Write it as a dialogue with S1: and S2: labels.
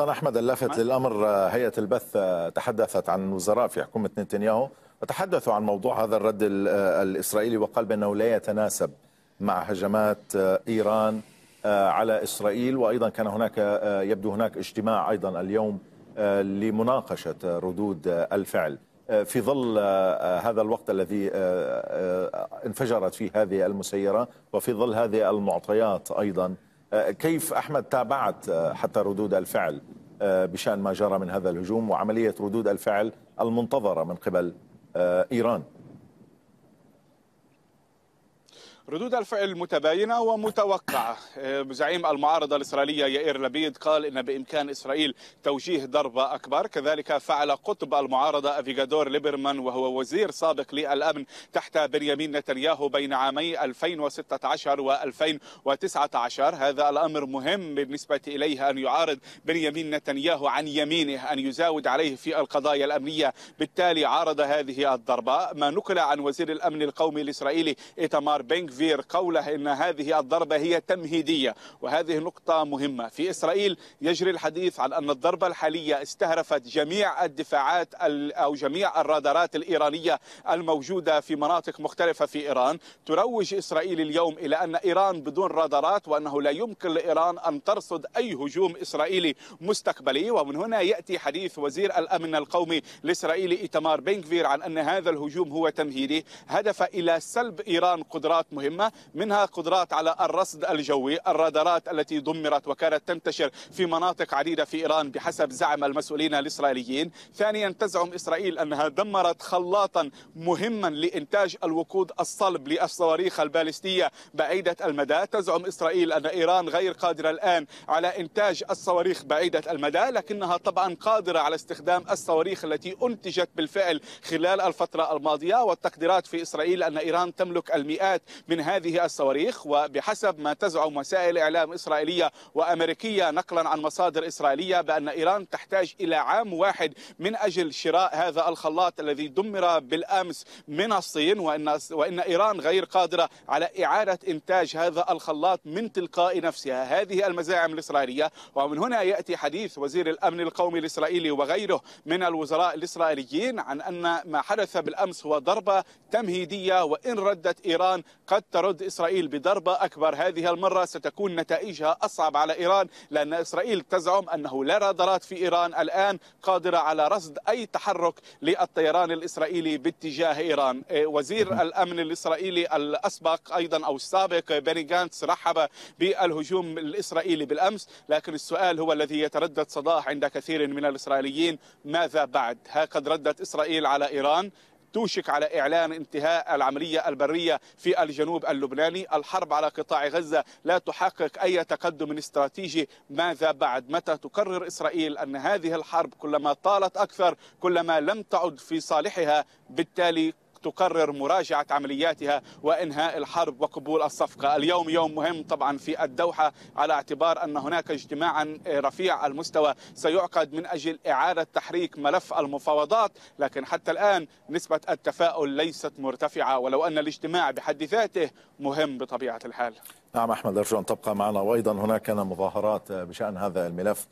S1: سلطان أحمد اللافت للأمر هيئة البث آه، تحدثت عن وزراء في حكومة نتنياهو وتحدثوا عن موضوع هذا الرد آه، الإسرائيلي وقال بأنه لا يتناسب مع هجمات آه، إيران على إسرائيل وأيضا كان هناك يبدو هناك اجتماع أيضا اليوم لمناقشة ردود الفعل في ظل هذا الوقت الذي انفجرت فيه هذه المسيرة وفي ظل هذه المعطيات أيضا آه، كيف أحمد تابعت آه، حتى ردود الفعل آه، بشأن ما جرى من هذا الهجوم وعملية ردود الفعل المنتظرة من قبل إيران
S2: ردود الفعل متباينة ومتوقعة آه، زعيم المعارضة الإسرائيلية يائر لبيد قال إن بإمكان إسرائيل توجيه ضربة أكبر كذلك فعل قطب المعارضة أفيغادور ليبرمان وهو وزير سابق للأمن تحت بنيامين نتنياهو بين عامي 2016 و 2019 هذا الأمر مهم بالنسبة إليه أن يعارض بنيامين نتنياهو عن يمينه أن يزاود عليه في القضايا الأمنية بالتالي عارض هذه الضربة ما نقل عن وزير الأمن القومي الإسرائيلي إيتمار بينغ فير قوله ان هذه الضربه هي تمهيديه وهذه نقطه مهمه في اسرائيل يجري الحديث عن ان الضربه الحاليه استهدفت جميع الدفاعات او جميع الرادارات الايرانيه الموجوده في مناطق مختلفه في ايران تروج اسرائيل اليوم الى ان ايران بدون رادارات وانه لا يمكن لايران ان ترصد اي هجوم اسرائيلي مستقبلي ومن هنا ياتي حديث وزير الامن القومي الاسرائيلي ايتمار بينغفير عن ان هذا الهجوم هو تمهيدي هدف الى سلب ايران قدرات مهمه مهمة منها قدرات على الرصد الجوي الرادارات التي دمرت وكانت تنتشر في مناطق عديدة في إيران بحسب زعم المسؤولين الإسرائيليين ثانيا تزعم إسرائيل أنها دمرت خلاطا مهما لإنتاج الوقود الصلب للصواريخ البالستية بعيدة المدى تزعم إسرائيل أن إيران غير قادرة الآن على إنتاج الصواريخ بعيدة المدى لكنها طبعا قادرة على استخدام الصواريخ التي أنتجت بالفعل خلال الفترة الماضية والتقديرات في إسرائيل أن إيران تملك المئات من من هذه الصواريخ وبحسب ما تزعم وسائل إعلام إسرائيلية وأمريكية نقلا عن مصادر إسرائيلية بأن إيران تحتاج إلى عام واحد من أجل شراء هذا الخلاط الذي دمر بالأمس من الصين وإن, وإن إيران غير قادرة على إعادة إنتاج هذا الخلاط من تلقاء نفسها هذه المزاعم الإسرائيلية ومن هنا يأتي حديث وزير الأمن القومي الإسرائيلي وغيره من الوزراء الإسرائيليين عن أن ما حدث بالأمس هو ضربة تمهيدية وإن ردت إيران قد ترد إسرائيل بضربة أكبر هذه المرة ستكون نتائجها أصعب على إيران لأن إسرائيل تزعم أنه لا رادارات في إيران الآن قادرة على رصد أي تحرك للطيران الإسرائيلي باتجاه إيران إيه، وزير الأمن الإسرائيلي الأسبق أيضا أو السابق بني جانتس رحب بالهجوم الإسرائيلي بالأمس لكن السؤال هو الذي يتردد صداه عند كثير من الإسرائيليين ماذا بعد؟ ها قد ردت إسرائيل على إيران توشك على إعلان انتهاء العملية البرية في الجنوب اللبناني الحرب على قطاع غزة لا تحقق أي تقدم استراتيجي ماذا بعد متى تكرر إسرائيل أن هذه الحرب كلما طالت أكثر كلما لم تعد في صالحها بالتالي تقرر مراجعة عملياتها وإنهاء الحرب وقبول الصفقة اليوم يوم مهم طبعا في الدوحة على اعتبار أن هناك اجتماعا رفيع المستوى سيعقد من أجل إعادة تحريك ملف المفاوضات لكن حتى الآن نسبة التفاؤل ليست مرتفعة ولو أن الاجتماع بحد ذاته مهم بطبيعة الحال
S1: نعم أحمد أرجو أن تبقى معنا وأيضا هناك مظاهرات بشأن هذا الملف